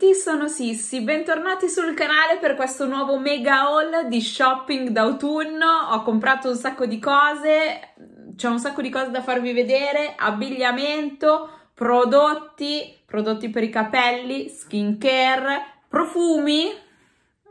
tutti, sono Sissi, bentornati sul canale per questo nuovo mega haul di shopping d'autunno. Ho comprato un sacco di cose, c'è un sacco di cose da farvi vedere, abbigliamento, prodotti, prodotti per i capelli, skincare, profumi,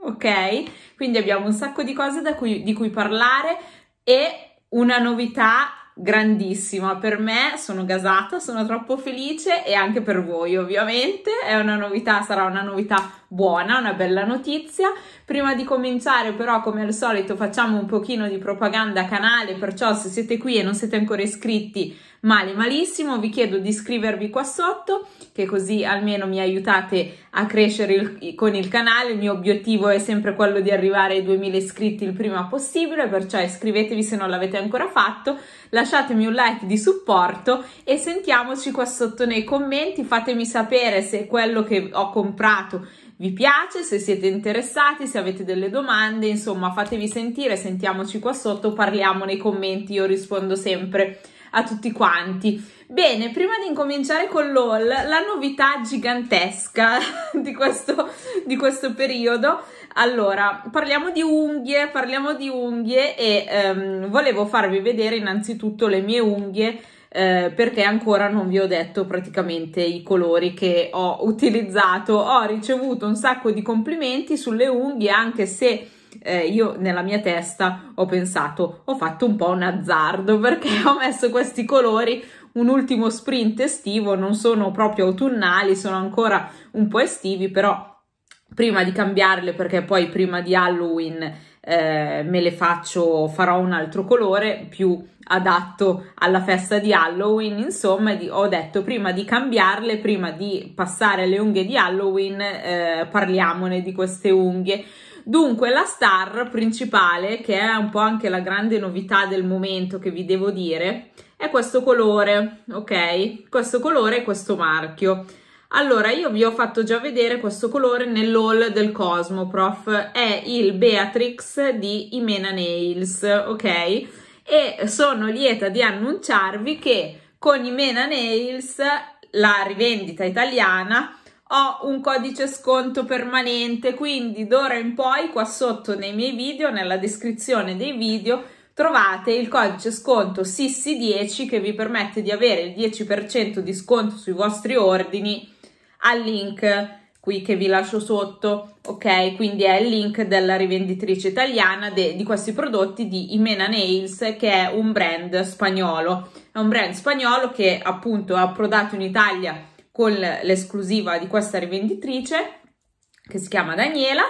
ok? Quindi abbiamo un sacco di cose cui, di cui parlare e una novità grandissima. Per me sono gasata, sono troppo felice e anche per voi ovviamente è una novità, sarà una novità buona, una bella notizia. Prima di cominciare però come al solito facciamo un pochino di propaganda canale, perciò se siete qui e non siete ancora iscritti male malissimo, vi chiedo di iscrivervi qua sotto che così almeno mi aiutate a crescere il, con il canale, il mio obiettivo è sempre quello di arrivare ai 2000 iscritti il prima possibile, perciò iscrivetevi se non l'avete ancora fatto, lasciatemi un like di supporto e sentiamoci qua sotto nei commenti, fatemi sapere se quello che ho comprato vi piace, se siete interessati, se avete delle domande, insomma fatevi sentire, sentiamoci qua sotto, parliamo nei commenti, io rispondo sempre a tutti quanti. Bene, prima di incominciare con l'haul, la novità gigantesca di questo, di questo periodo. Allora, parliamo di unghie, parliamo di unghie e ehm, volevo farvi vedere innanzitutto le mie unghie eh, perché ancora non vi ho detto praticamente i colori che ho utilizzato. Ho ricevuto un sacco di complimenti sulle unghie anche se eh, io nella mia testa ho pensato, ho fatto un po' un azzardo perché ho messo questi colori un ultimo sprint estivo, non sono proprio autunnali, sono ancora un po' estivi, però prima di cambiarle perché poi prima di Halloween eh, me le faccio, farò un altro colore più adatto alla festa di Halloween, insomma di, ho detto prima di cambiarle, prima di passare alle unghie di Halloween eh, parliamone di queste unghie Dunque, la star principale, che è un po' anche la grande novità del momento che vi devo dire, è questo colore, ok? Questo colore e questo marchio. Allora, io vi ho fatto già vedere questo colore nell'haul del Cosmoprof, è il Beatrix di Imena Nails, ok? E sono lieta di annunciarvi che con Imena Nails, la rivendita italiana, ho un codice sconto permanente, quindi d'ora in poi qua sotto nei miei video, nella descrizione dei video, trovate il codice sconto SISSI10 che vi permette di avere il 10% di sconto sui vostri ordini al link qui che vi lascio sotto, ok? Quindi è il link della rivenditrice italiana de, di questi prodotti di Imena Nails, che è un brand spagnolo. È un brand spagnolo che appunto ha approdato in Italia con l'esclusiva di questa rivenditrice che si chiama Daniela.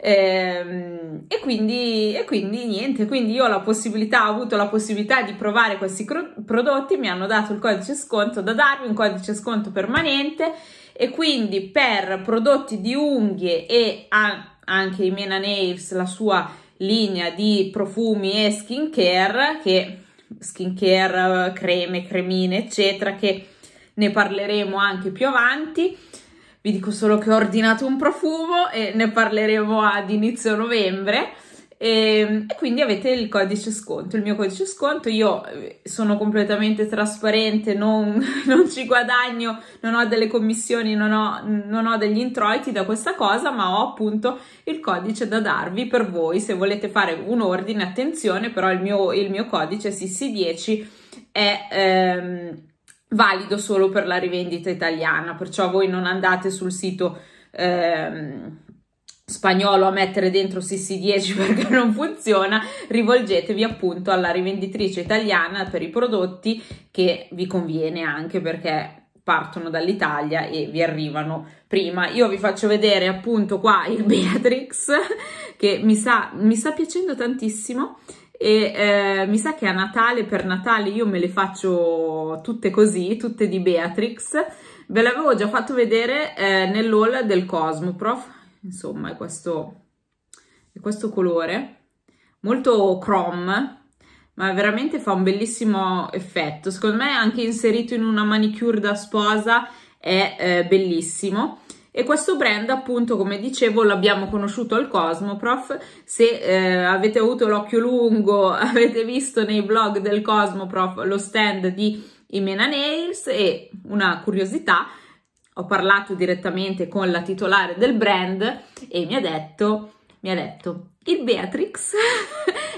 Ehm, e, quindi, e quindi niente, quindi io ho la possibilità, ho avuto la possibilità di provare questi prodotti, mi hanno dato il codice sconto da darvi, un codice sconto permanente e quindi per prodotti di unghie e anche i Mena Nails, la sua linea di profumi e skincare, che skincare, eh, creme, cremine, eccetera, che ne parleremo anche più avanti. Vi dico solo che ho ordinato un profumo e ne parleremo ad inizio novembre. E, ehm, e, quindi avete il codice sconto, il mio codice sconto. Io eh, sono completamente trasparente, non, non ci guadagno, non ho delle commissioni, non ho, non ho, degli introiti da questa cosa, ma ho appunto il codice da darvi per voi se volete fare un ordine. Attenzione, però il mio, il mio codice CC10 è. Ehm, valido solo per la rivendita italiana, perciò voi non andate sul sito ehm, spagnolo a mettere dentro CC10 perché non funziona, rivolgetevi appunto alla rivenditrice italiana per i prodotti che vi conviene anche perché partono dall'Italia e vi arrivano prima. Io vi faccio vedere appunto qua il Beatrix che mi sta, mi sta piacendo tantissimo e eh, mi sa che a Natale, per Natale, io me le faccio tutte così, tutte di Beatrix. Ve l'avevo già fatto vedere eh, nell'haul del Cosmoprof, insomma è questo, è questo colore, molto chrome, ma veramente fa un bellissimo effetto. Secondo me anche inserito in una manicure da sposa è eh, bellissimo. E questo brand, appunto, come dicevo, l'abbiamo conosciuto al Cosmoprof. Se eh, avete avuto l'occhio lungo, avete visto nei blog del Cosmoprof lo stand di Imena Nails e una curiosità, ho parlato direttamente con la titolare del brand e mi ha detto, mi ha detto, il Beatrix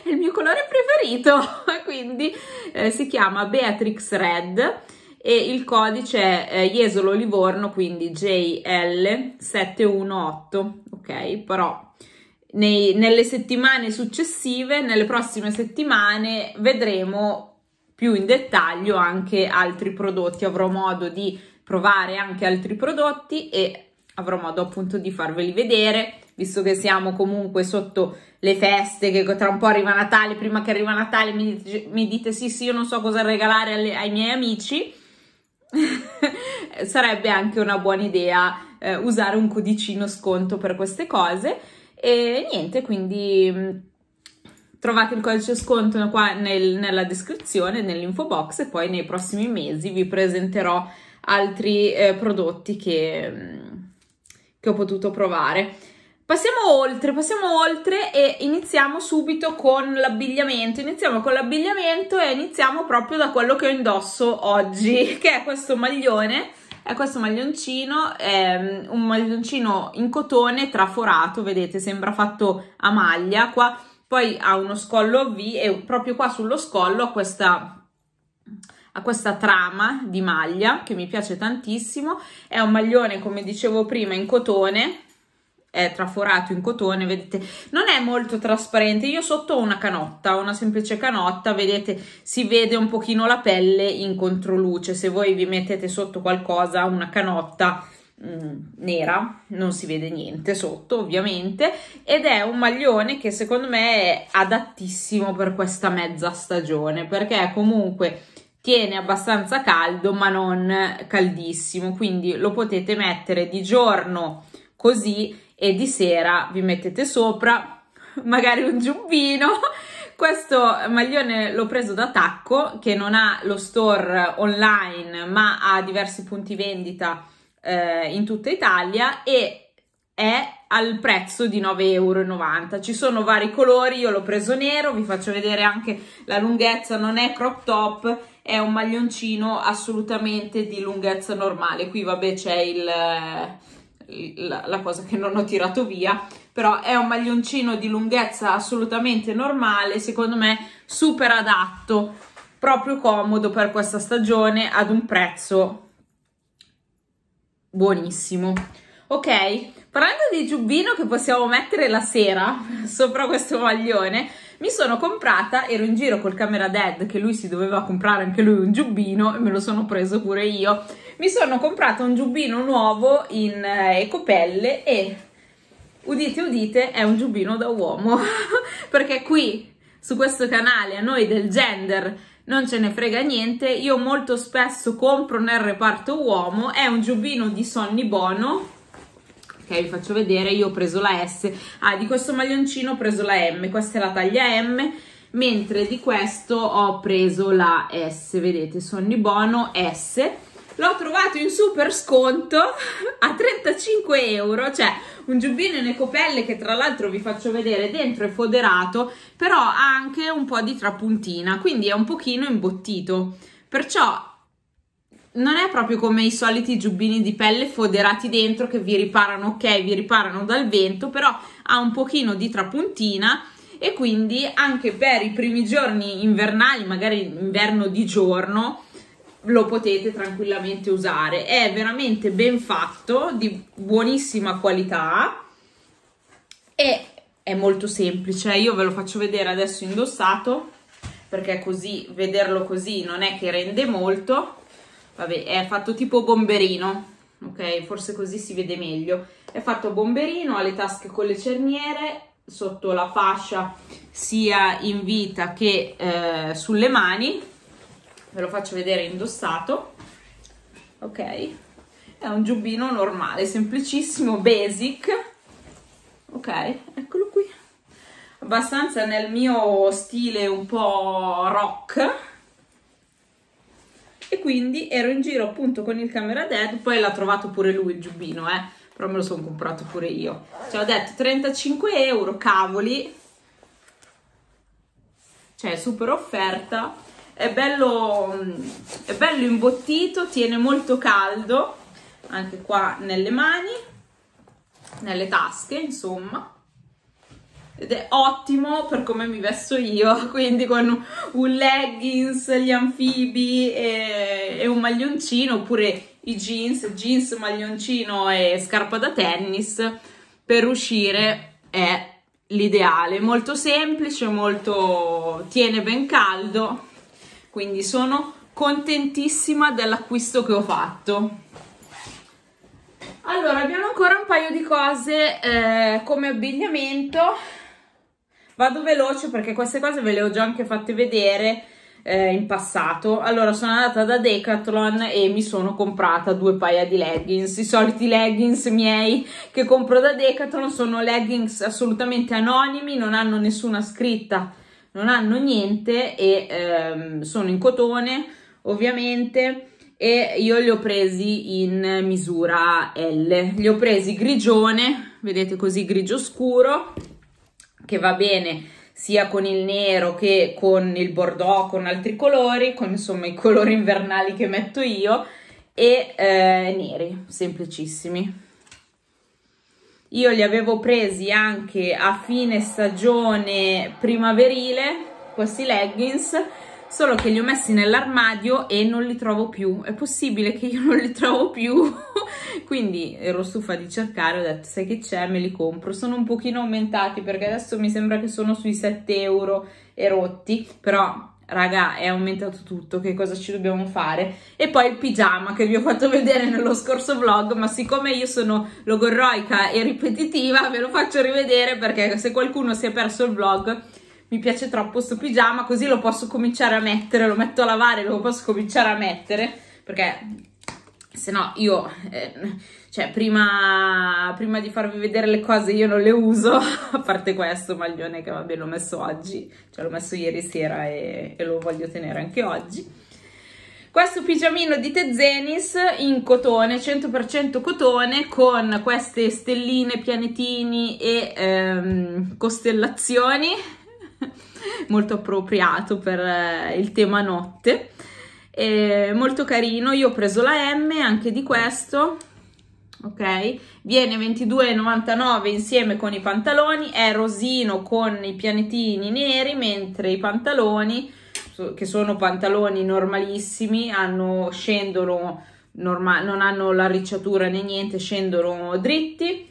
è il mio colore preferito, quindi eh, si chiama Beatrix Red e il codice è eh, Jesolo Livorno, quindi JL718, ok? Però nei, nelle settimane successive, nelle prossime settimane, vedremo più in dettaglio anche altri prodotti, avrò modo di provare anche altri prodotti e avrò modo appunto di farveli vedere visto che siamo comunque sotto le feste, che tra un po' arriva Natale, prima che arriva Natale mi dite, mi dite sì sì io non so cosa regalare alle, ai miei amici, sarebbe anche una buona idea eh, usare un codicino sconto per queste cose e niente quindi mm, trovate il codice sconto qua nel, nella descrizione nell'info box e poi nei prossimi mesi vi presenterò altri eh, prodotti che, mm, che ho potuto provare Passiamo oltre, passiamo oltre e iniziamo subito con l'abbigliamento. Iniziamo con l'abbigliamento e iniziamo proprio da quello che ho indosso oggi, che è questo maglione. È questo maglioncino, è mm, un maglioncino in cotone traforato, vedete, sembra fatto a maglia. Qua poi ha uno scollo a V e proprio qua sullo scollo ha questa questa trama di maglia che mi piace tantissimo. È un maglione, come dicevo prima, in cotone è traforato in cotone, vedete, non è molto trasparente, io sotto ho una canotta, una semplice canotta, vedete, si vede un pochino la pelle in controluce, se voi vi mettete sotto qualcosa, una canotta mh, mm, nera non si vede niente sotto ovviamente ed è un maglione che secondo me è adattissimo per questa mezza stagione perché comunque tiene abbastanza caldo ma non caldissimo quindi lo potete mettere di giorno così e di sera vi mettete sopra magari un giubbino. Questo maglione l'ho preso da Tacco che non ha lo store online ma ha diversi punti vendita eh, in tutta Italia e è al prezzo di 9,90 euro. Ci sono vari colori, io l'ho preso nero, vi faccio vedere anche la lunghezza, non è crop top, è un maglioncino assolutamente di lunghezza normale. Qui vabbè c'è il la, la cosa che non ho tirato via, però è un maglioncino di lunghezza assolutamente normale, secondo me super adatto, proprio comodo per questa stagione ad un prezzo buonissimo. Ok, parlando di giubbino che possiamo mettere la sera sopra questo maglione, mi sono comprata, ero in giro col camera dad che lui si doveva comprare anche lui un giubbino e me lo sono preso pure io mi sono comprata un giubbino nuovo in eh, ecopelle e udite udite è un giubbino da uomo perché qui su questo canale a noi del gender non ce ne frega niente io molto spesso compro nel reparto uomo è un giubbino di Sonny Bono che vi faccio vedere io ho preso la S ah di questo maglioncino ho preso la M questa è la taglia M mentre di questo ho preso la S vedete Sonny Bono S l'ho trovato in super sconto a 35 euro, cioè un giubbino in ecopelle che tra l'altro vi faccio vedere dentro è foderato, però ha anche un po' di trapuntina, quindi è un pochino imbottito. Perciò non è proprio come i soliti giubbini di pelle foderati dentro che vi riparano, ok, vi riparano dal vento, però ha un pochino di trapuntina e quindi anche per i primi giorni invernali, magari inverno di giorno, lo potete tranquillamente usare. È veramente ben fatto, di buonissima qualità e è molto semplice. Io ve lo faccio vedere adesso indossato perché così vederlo così non è che rende molto. Vabbè, è fatto tipo bomberino, ok? Forse così si vede meglio. È fatto bomberino, ha le tasche con le cerniere sotto la fascia sia in vita che eh, sulle mani ve lo faccio vedere indossato ok è un giubbino normale semplicissimo basic ok eccolo qui abbastanza nel mio stile un po' rock e quindi ero in giro appunto con il camera dead poi l'ha trovato pure lui il giubbino eh però me lo sono comprato pure io cioè ho detto 35 euro cavoli cioè super offerta è bello, è bello imbottito, tiene molto caldo, anche qua nelle mani, nelle tasche insomma ed è ottimo per come mi vesto io, quindi con un leggings, gli anfibi e, e, un maglioncino, oppure i jeans, jeans, maglioncino e scarpa da tennis, per uscire è l'ideale, molto semplice, molto tiene ben caldo quindi sono contentissima dell'acquisto che ho fatto allora abbiamo ancora un paio di cose eh, come abbigliamento vado veloce perché queste cose ve le ho già anche fatte vedere eh, in passato allora sono andata da Decathlon e mi sono comprata due paia di leggings i soliti leggings miei che compro da Decathlon sono leggings assolutamente anonimi non hanno nessuna scritta non hanno niente e ehm, sono in cotone ovviamente e io li ho presi in misura L, li ho presi grigione, vedete così grigio scuro, che va bene sia con il nero che con il bordeaux, con altri colori, con insomma i colori invernali che metto io, e eh, neri, semplicissimi io li avevo presi anche a fine stagione primaverile, questi leggings, solo che li ho messi nell'armadio e non li trovo più. È possibile che io non li trovo più, quindi ero stufa di cercare, ho detto sai che c'è, me li compro. Sono un pochino aumentati perché adesso mi sembra che sono sui 7 euro e rotti, però raga, è aumentato tutto, che cosa ci dobbiamo fare? E poi il pigiama che vi ho fatto vedere nello scorso vlog, ma siccome io sono logorroica e ripetitiva, ve lo faccio rivedere perché se qualcuno si è perso il vlog mi piace troppo sto pigiama, così lo posso cominciare a mettere, lo metto a lavare, lo posso cominciare a mettere, perché se no io, eh, cioè prima, prima, di farvi vedere le cose io non le uso, a parte questo maglione che vabbè l'ho messo oggi, cioè l'ho messo ieri sera e, e lo voglio tenere anche oggi. Questo pigiamino di Tezenis in cotone, 100% cotone, con queste stelline, pianetini e ehm, costellazioni, molto appropriato per eh, il tema notte eh, molto carino, io ho preso la M anche di questo, ok? Viene 22,99 insieme con i pantaloni, è rosino con i pianetini neri, mentre i pantaloni, che sono pantaloni normalissimi, hanno, scendono, norma non hanno la ricciatura né niente, scendono dritti,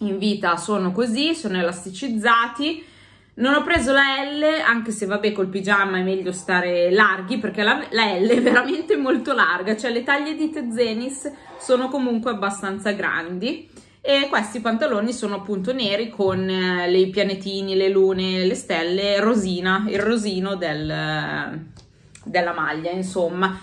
in vita sono così, sono elasticizzati, non ho preso la L, anche se vabbè col pigiama è meglio stare larghi perché la, la L è veramente molto larga, cioè le taglie di Tezenis sono comunque abbastanza grandi e questi pantaloni sono appunto neri con eh, i pianetini, le lune, le stelle, rosina, il rosino del, eh, della maglia insomma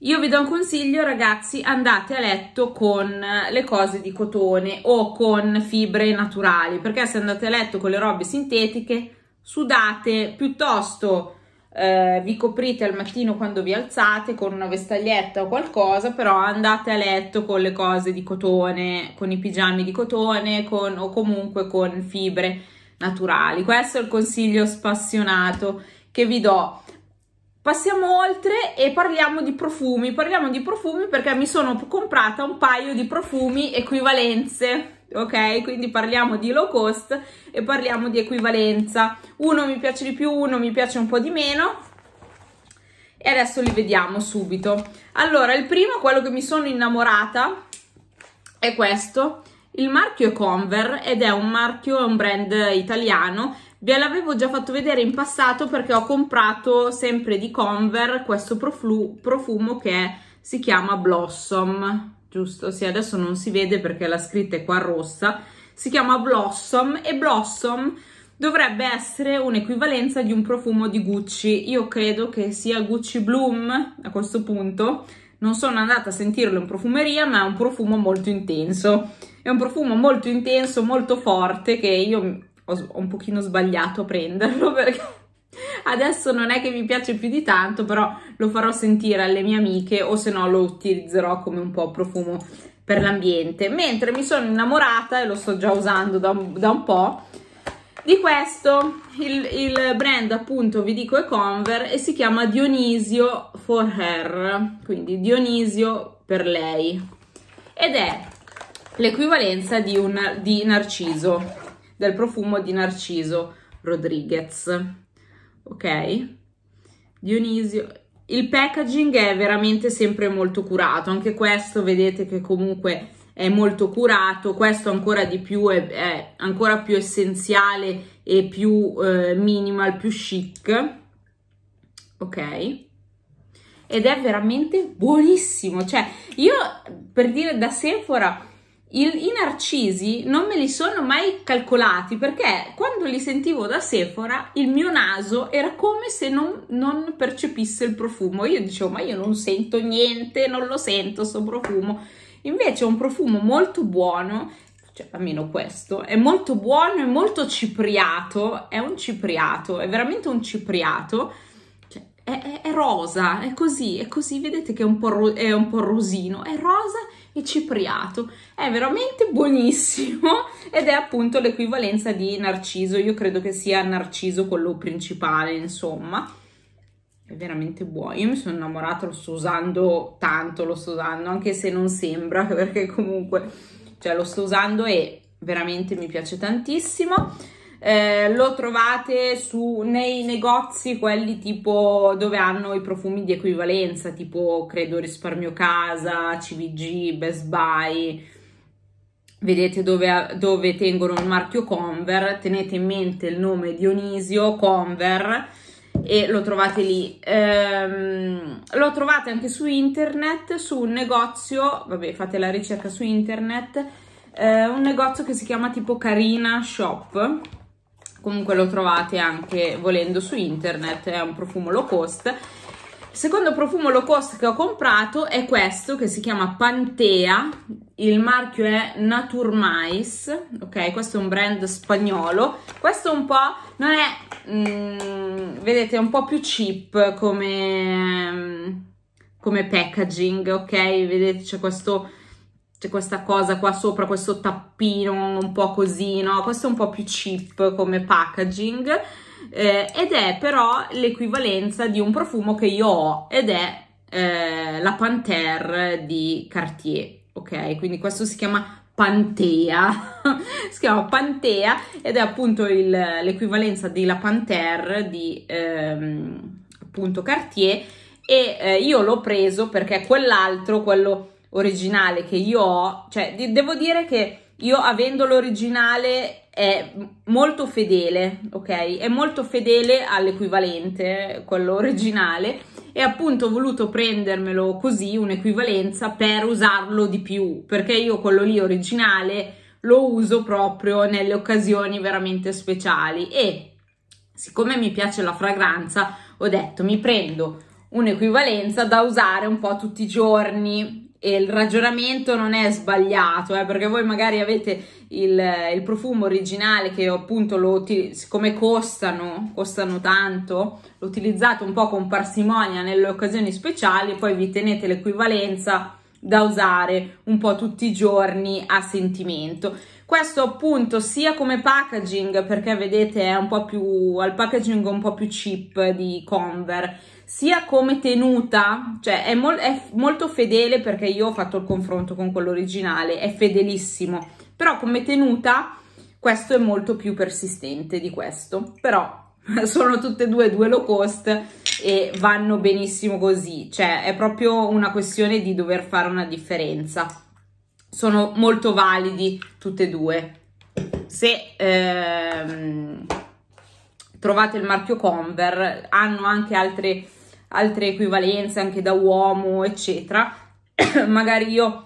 io vi do un consiglio ragazzi, andate a letto con le cose di cotone o con fibre naturali, perché se andate a letto con le robe sintetiche sudate, piuttosto eh, vi coprite al mattino quando vi alzate con una vestaglietta o qualcosa, però andate a letto con le cose di cotone, con i pigiami di cotone con, o comunque con fibre naturali. Questo è il consiglio spassionato che vi do Passiamo oltre e parliamo di profumi. Parliamo di profumi perché mi sono comprata un paio di profumi equivalenze, ok? Quindi parliamo di low cost e parliamo di equivalenza. Uno mi piace di più, uno mi piace un po' di meno. E adesso li vediamo subito. Allora, il primo, quello che mi sono innamorata, è questo. Il marchio è Conver ed è un marchio, è un brand italiano Ve l'avevo già fatto vedere in passato perché ho comprato sempre di Conver questo profumo che si chiama Blossom, giusto? Sì, adesso non si vede perché la scritta è qua rossa. Si chiama Blossom e Blossom dovrebbe essere un'equivalenza di un profumo di Gucci. Io credo che sia Gucci Bloom a questo punto. Non sono andata a sentirlo in profumeria, ma è un profumo molto intenso. È un profumo molto intenso, molto forte, che io ho, ho un pochino sbagliato a prenderlo perché adesso non è che mi piace più di tanto, però lo farò sentire alle mie amiche o se no lo utilizzerò come un po' profumo per l'ambiente. Mentre mi sono innamorata, e lo sto già usando da un, da un po', di questo, il, il, brand appunto vi dico è Conver e si chiama Dionisio for Her, quindi Dionisio per lei. Ed è l'equivalenza di, un, di Narciso, del profumo di Narciso Rodriguez. Ok? Dionisio. Il packaging è veramente sempre molto curato, anche questo vedete che comunque è molto curato, questo ancora di più è, è ancora più essenziale e più eh, minimal, più chic. Ok? Ed è veramente buonissimo, cioè io per dire da Sephora il, I narcisi non me li sono mai calcolati perché quando li sentivo da Sephora il mio naso era come se non, non percepisse il profumo. Io dicevo, ma io non sento niente, non lo sento sto profumo. Invece è un profumo molto buono, cioè almeno questo, è molto buono, è molto cipriato, è un cipriato, è veramente un cipriato. Cioè, è, è, è rosa, è così, è così, vedete che è un po', ro- è un po rosino, è rosa e cipriato. È veramente buonissimo ed è appunto l'equivalenza di narciso. Io credo che sia narciso quello principale, insomma. È veramente buono. Io mi sono innamorata, lo sto usando tanto, lo sto usando, anche se non sembra, perché comunque, cioè, lo sto usando e veramente mi piace tantissimo eh, lo trovate su, nei negozi, quelli tipo dove hanno i profumi di equivalenza, tipo credo Risparmio Casa, CVG, Best Buy. Vedete dove, dove tengono il marchio Conver, tenete in mente il nome Dionisio Conver e lo trovate lì. Ehm, lo trovate anche su internet, su un negozio, vabbè fate la ricerca su internet, eh, un negozio che si chiama tipo Carina Shop comunque lo trovate anche volendo su internet, è un profumo low cost. Il secondo profumo low cost che ho comprato è questo che si chiama Pantea, il marchio è Naturmais, ok? Questo è un brand spagnolo. Questo un po' non è mm, vedete, è un po' più cheap come mm, come packaging, ok? Vedete c'è questo c'è questa cosa qua sopra, questo tappino un po' così, no? Questo è un po' più cheap come packaging eh, ed è però l'equivalenza di un profumo che io ho ed è eh, la Panther di Cartier, ok? Quindi questo si chiama Pantea, si chiama Pantea ed è appunto l'equivalenza di La Panthère di ehm, appunto Cartier e eh, io l'ho preso perché quell'altro, quello originale che io ho, cioè de- devo dire che io avendo l'originale è molto fedele, ok? È molto fedele all'equivalente, quello originale, e appunto ho voluto prendermelo così, un'equivalenza, per usarlo di più, perché io quello lì originale lo uso proprio nelle occasioni veramente speciali e siccome mi piace la fragranza ho detto mi prendo un'equivalenza da usare un po' tutti i giorni e il ragionamento non è sbagliato, eh, perché voi magari avete il, il profumo originale che appunto lo, siccome costano, costano tanto, lo utilizzate un po' con parsimonia nelle occasioni speciali e poi vi tenete l'equivalenza da usare un po' tutti i giorni a sentimento. Questo appunto sia come packaging, perché vedete è un po' più al packaging un po' più cheap di Conver, sia come tenuta, cioè è, mol è molto fedele perché io ho fatto il confronto con quello originale, è fedelissimo, però come tenuta questo è molto più persistente di questo, però sono tutte e due due low cost e vanno benissimo così, cioè è proprio una questione di dover fare una differenza. Sono molto validi tutte e due. Se ehm, trovate il marchio Conver, hanno anche altre altre equivalenze anche da uomo, eccetera. Magari io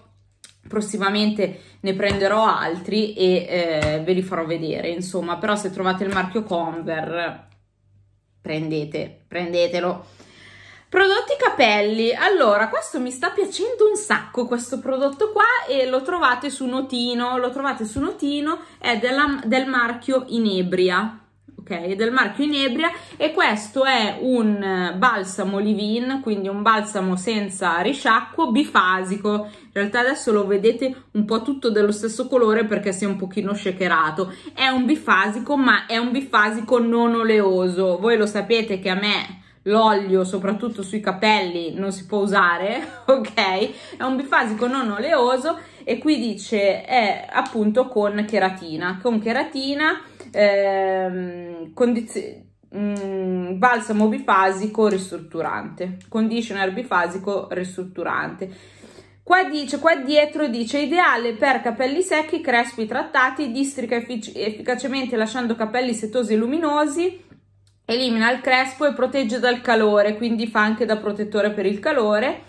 prossimamente ne prenderò altri e eh, ve li farò vedere, insomma, però se trovate il marchio Conver prendete, prendetelo. Prodotti capelli, allora questo mi sta piacendo un sacco questo prodotto qua e lo trovate su Notino, lo trovate su Notino, è della, del marchio Inebria, ok? Del marchio Inebria e questo è un eh, balsamo leave-in, quindi un balsamo senza risciacquo, bifasico. In realtà adesso lo vedete un po' tutto dello stesso colore perché si è un pochino shakerato. È un bifasico, ma è un bifasico non oleoso. Voi lo sapete che a me l'olio soprattutto sui capelli non si può usare, ok? È un bifasico non oleoso e qui dice è appunto con cheratina, con cheratina ehm, condizioni mm, balsamo bifasico ristrutturante, conditioner bifasico ristrutturante. Qua, dice, qua dietro dice ideale per capelli secchi, crespi trattati, districa effic efficacemente lasciando capelli setosi e luminosi, elimina il crespo e protegge dal calore, quindi fa anche da protettore per il calore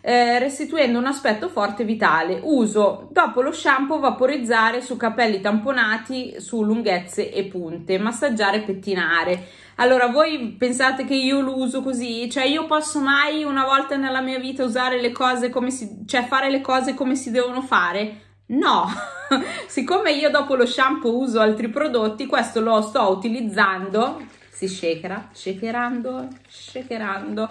eh, restituendo un aspetto forte e vitale. Uso dopo lo shampoo vaporizzare su capelli tamponati su lunghezze e punte, massaggiare e pettinare. Allora, voi pensate che io lo uso così? Cioè, io posso mai una volta nella mia vita usare le cose come si... cioè fare le cose come si devono fare? No, siccome io dopo lo shampoo uso altri prodotti, questo lo sto utilizzando, si shakerà, shakerando, shakerando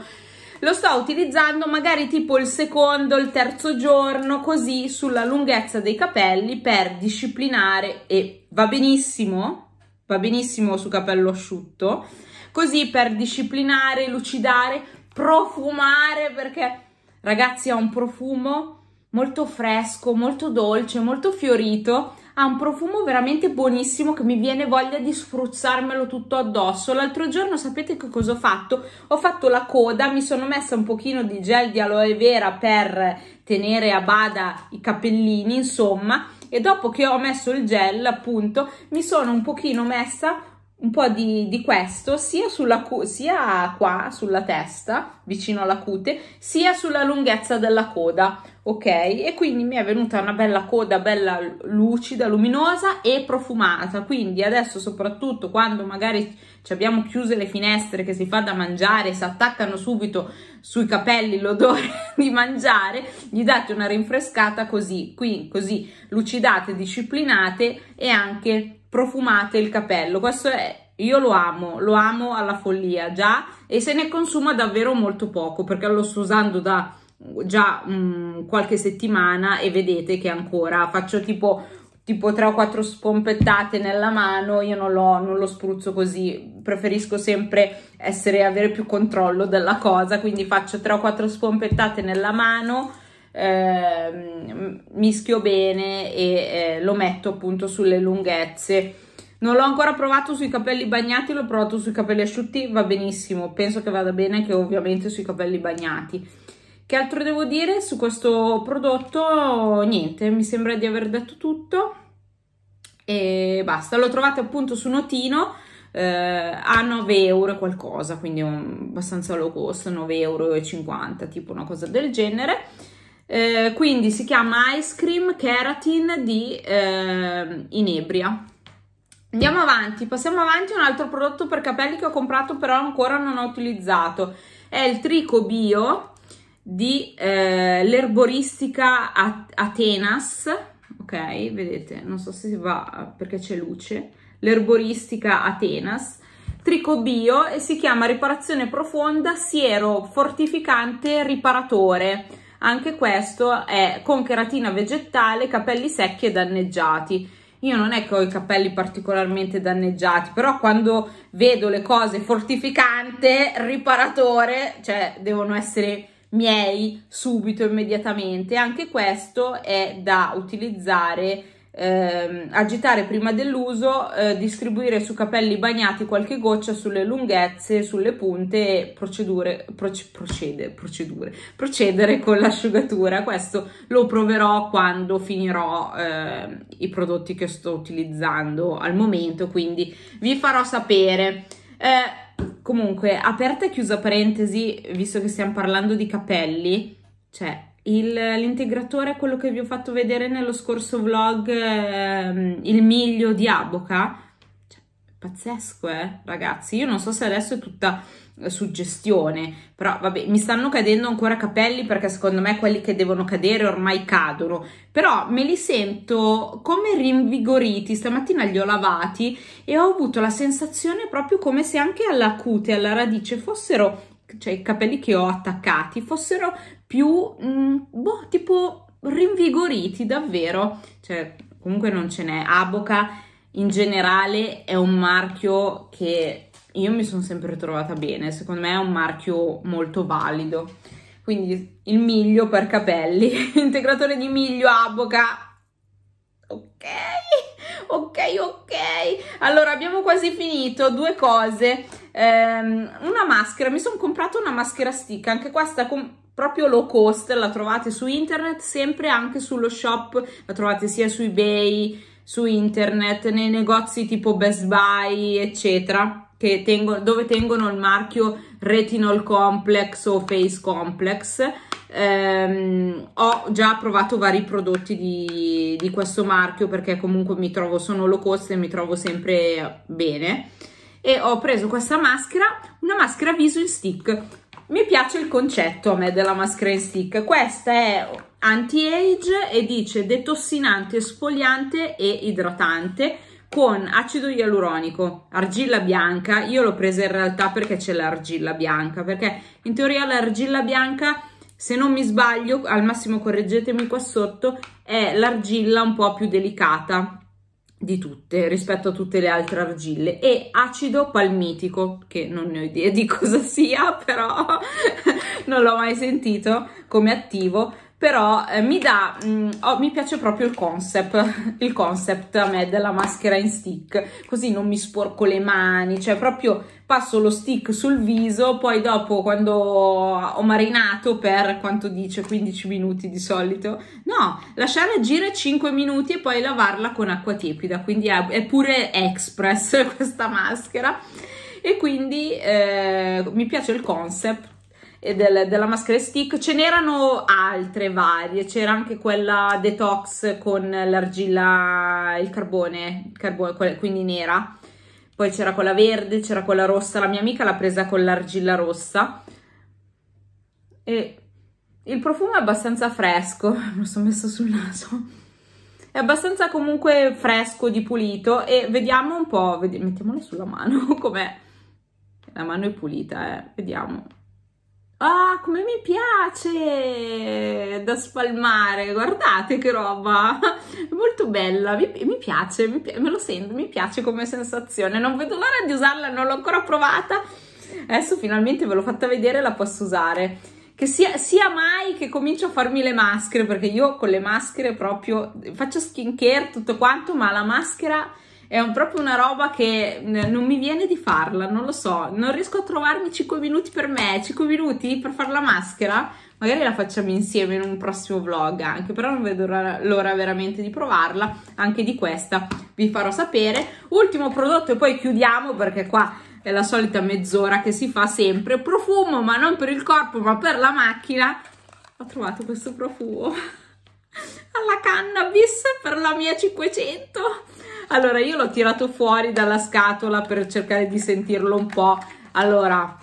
lo sto utilizzando magari tipo il secondo, il terzo giorno, così sulla lunghezza dei capelli per disciplinare e va benissimo, va benissimo su capello asciutto, così per disciplinare, lucidare, profumare perché ragazzi ha un profumo molto fresco, molto dolce, molto fiorito ha un profumo veramente buonissimo che mi viene voglia di spruzzarmelo tutto addosso. L'altro giorno sapete che cosa ho fatto? Ho fatto la coda, mi sono messa un pochino di gel di aloe vera per tenere a bada i capellini, insomma, e dopo che ho messo il gel, appunto, mi sono un pochino messa un po' di, di questo sia, sulla, sia qua sulla testa, vicino alla cute, sia sulla lunghezza della coda, ok? E quindi mi è venuta una bella coda, bella lucida, luminosa e profumata. Quindi adesso soprattutto quando magari ci abbiamo chiuse le finestre che si fa da mangiare, si attaccano subito sui capelli l'odore di mangiare, gli date una rinfrescata così, qui, così, lucidate, disciplinate e anche profumate il capello. Questo è io lo amo, lo amo alla follia già e se ne consuma davvero molto poco perché lo sto usando da già mh, mm, qualche settimana e vedete che ancora faccio tipo, tipo 3 o 4 spompettate nella mano, io non lo, non lo spruzzo così, preferisco sempre essere, avere più controllo della cosa, quindi faccio 3 o 4 spompettate nella mano eh, mischio bene e eh, lo metto appunto sulle lunghezze. Non l'ho ancora provato sui capelli bagnati, l'ho provato sui capelli asciutti, va benissimo, penso che vada bene che ovviamente sui capelli bagnati. Che altro devo dire su questo prodotto? Niente, mi sembra di aver detto tutto e basta. Lo trovate appunto su Notino eh, a 9 euro qualcosa, quindi un, abbastanza low cost, 9,50 euro, tipo una cosa del genere. Eh, quindi si chiama Ice Cream Keratin di eh, Inebria. Andiamo avanti, passiamo avanti un altro prodotto per capelli che ho comprato però ancora non ho utilizzato. È il Trico Bio di eh, l'erboristica Atenas. Ok, vedete, non so se si va perché c'è luce. L'erboristica Atenas. Trico Bio e si chiama riparazione profonda siero fortificante riparatore anche questo è con cheratina vegetale, capelli secchi e danneggiati. Io non è che ho i capelli particolarmente danneggiati, però quando vedo le cose fortificante, riparatore, cioè devono essere miei subito, immediatamente. Anche questo è da utilizzare eh, agitare prima dell'uso, eh, distribuire su capelli bagnati qualche goccia sulle lunghezze, sulle punte e procedure, proce, procede, procedure, procedere con l'asciugatura. Questo lo proverò quando finirò eh, i prodotti che sto utilizzando al momento, quindi vi farò sapere. Eh, comunque, aperta e chiusa parentesi, visto che stiamo parlando di capelli, cioè il, l'integratore è quello che vi ho fatto vedere nello scorso vlog, ehm, il miglio di Aboca. Cioè, pazzesco, eh, ragazzi. Io non so se adesso è tutta eh, suggestione, però vabbè, mi stanno cadendo ancora capelli perché secondo me quelli che devono cadere ormai cadono, però me li sento come rinvigoriti, stamattina li ho lavati e ho avuto la sensazione proprio come se anche alla cute, alla radice fossero cioè i capelli che ho attaccati fossero più mh, mm, boh, tipo rinvigoriti davvero cioè comunque non ce n'è Aboca in generale è un marchio che io mi sono sempre trovata bene secondo me è un marchio molto valido quindi il miglio per capelli integratore di miglio Aboca ok ok ok allora abbiamo quasi finito due cose ehm, una maschera, mi sono comprata una maschera stick, anche questa con proprio low cost, la trovate su internet, sempre anche sullo shop, la trovate sia su ebay, su internet, nei negozi tipo Best Buy, eccetera, tengo, dove tengono il marchio Retinol Complex o Face Complex. Ehm, ho già provato vari prodotti di, di questo marchio perché comunque mi trovo, sono low cost e mi trovo sempre bene e ho preso questa maschera, una maschera viso in stick. Mi piace il concetto a me della maschera in stick. Questa è anti-age e dice detossinante, sfogliante e idratante con acido ialuronico, argilla bianca. Io l'ho presa in realtà perché c'è l'argilla bianca, perché in teoria l'argilla bianca, se non mi sbaglio, al massimo correggetemi qua sotto, è l'argilla un po' più delicata di tutte rispetto a tutte le altre argille e acido palmitico che non ne ho idea di cosa sia però non l'ho mai sentito come attivo però eh, mi dà, mh, mm, oh, mi piace proprio il concept, il concept a me della maschera in stick, così non mi sporco le mani, cioè proprio passo lo stick sul viso, poi dopo quando ho marinato per quanto dice 15 minuti di solito, no, lasciare agire 5 minuti e poi lavarla con acqua tiepida, quindi è pure express questa maschera e quindi eh, mi piace il concept e del, della maschera stick, ce n'erano altre varie, c'era anche quella detox con l'argilla, il carbone, carbone quindi nera, poi c'era quella verde, c'era quella rossa, la mia amica l'ha presa con l'argilla rossa e il profumo è abbastanza fresco, me lo sono messo sul naso è abbastanza comunque fresco di pulito e vediamo un po', vediamo, mettiamolo sulla mano com'è, la mano è pulita eh, vediamo Ah, come mi piace da spalmare, guardate che roba, è molto bella, mi, mi piace, mi, me lo sento, mi piace come sensazione, non vedo l'ora di usarla, non l'ho ancora provata, adesso finalmente ve l'ho fatta vedere, la posso usare, che sia, sia mai che comincio a farmi le maschere, perché io con le maschere proprio, faccio skincare tutto quanto, ma la maschera è un, proprio una roba che non mi viene di farla, non lo so. Non riesco a trovarmi 5 minuti per me, 5 minuti per fare la maschera. Magari la facciamo insieme in un prossimo vlog anche, però non vedo l'ora veramente di provarla. Anche di questa vi farò sapere. Ultimo prodotto e poi chiudiamo perché qua è la solita mezz'ora che si fa sempre. Profumo, ma non per il corpo, ma per la macchina. Ho trovato questo profumo alla cannabis per la mia 500 allora io l'ho tirato fuori dalla scatola per cercare di sentirlo un po' allora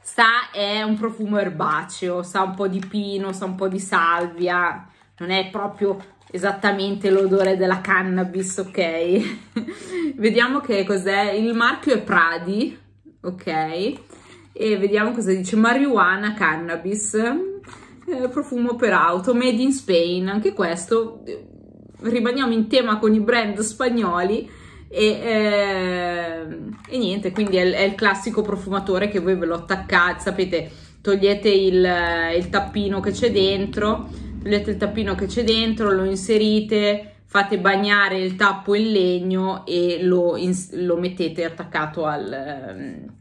sa, è un profumo erbaceo sa un po' di pino sa un po' di salvia non è proprio esattamente l'odore della cannabis ok vediamo che cos'è il marchio è Pradi ok e vediamo cosa dice marijuana cannabis eh, profumo per auto made in Spain anche questo rimaniamo in tema con i brand spagnoli e, eh, e niente, quindi è, è, il classico profumatore che voi ve lo attaccate, sapete, togliete il, eh, il tappino che c'è dentro, togliete il tappino che c'è dentro, lo inserite, fate bagnare il tappo in legno e lo, in, lo mettete attaccato al... Ehm,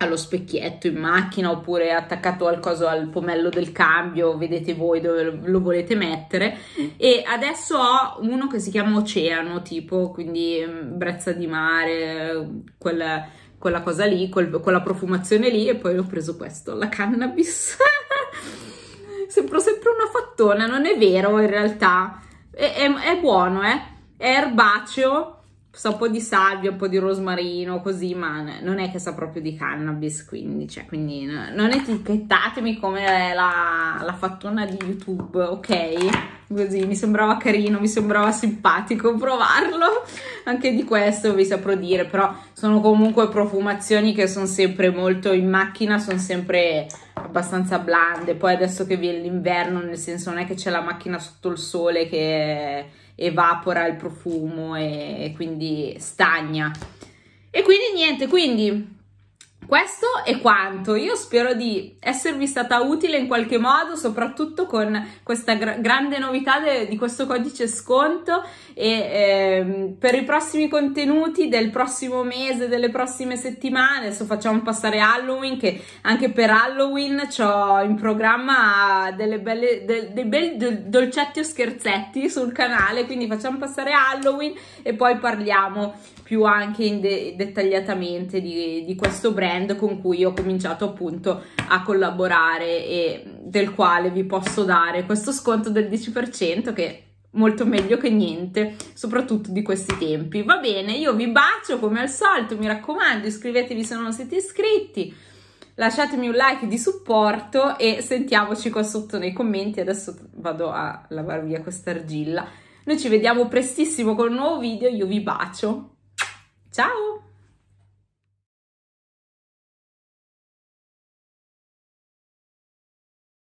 allo specchietto in macchina oppure attaccato al coso al pomello del cambio, vedete voi dove lo, volete mettere. Mm. E adesso ho uno che si chiama Oceano, tipo, quindi mm, brezza di mare, quella, quella cosa lì, quel, quella profumazione lì e poi ho preso questo, la cannabis. Sembro sempre una fattona, non è vero in realtà. È, è, è buono, eh? È erbaceo sa un po' di salvia, un po' di rosmarino, così, ma non è che sa proprio di cannabis, quindi, cioè, quindi non etichettatemi come la, la fattona di YouTube, ok? Così, mi sembrava carino, mi sembrava simpatico provarlo, anche di questo vi saprò dire, però sono comunque profumazioni che sono sempre molto in macchina, sono sempre abbastanza blande, poi adesso che viene l'inverno, nel senso non è che c'è la macchina sotto il sole che evapora il profumo e quindi stagna. E quindi niente, quindi questo è quanto, io spero di esservi stata utile in qualche modo, soprattutto con questa gr- grande novità di questo codice sconto e ehm, per i prossimi contenuti del prossimo mese, delle prossime settimane, adesso facciamo passare Halloween che anche per Halloween ho in programma belle, de- dei bei dolcetti o scherzetti sul canale, quindi facciamo passare Halloween e poi parliamo più anche de- dettagliatamente di, di questo brand brand con cui ho cominciato appunto a collaborare e del quale vi posso dare questo sconto del 10% che è molto meglio che niente, soprattutto di questi tempi. Va bene, io vi bacio come al solito, mi raccomando iscrivetevi se non siete iscritti, lasciatemi un like di supporto e sentiamoci qua sotto nei commenti. Adesso vado a lavare via questa argilla. Noi ci vediamo prestissimo con un nuovo video, io vi bacio. Ciao!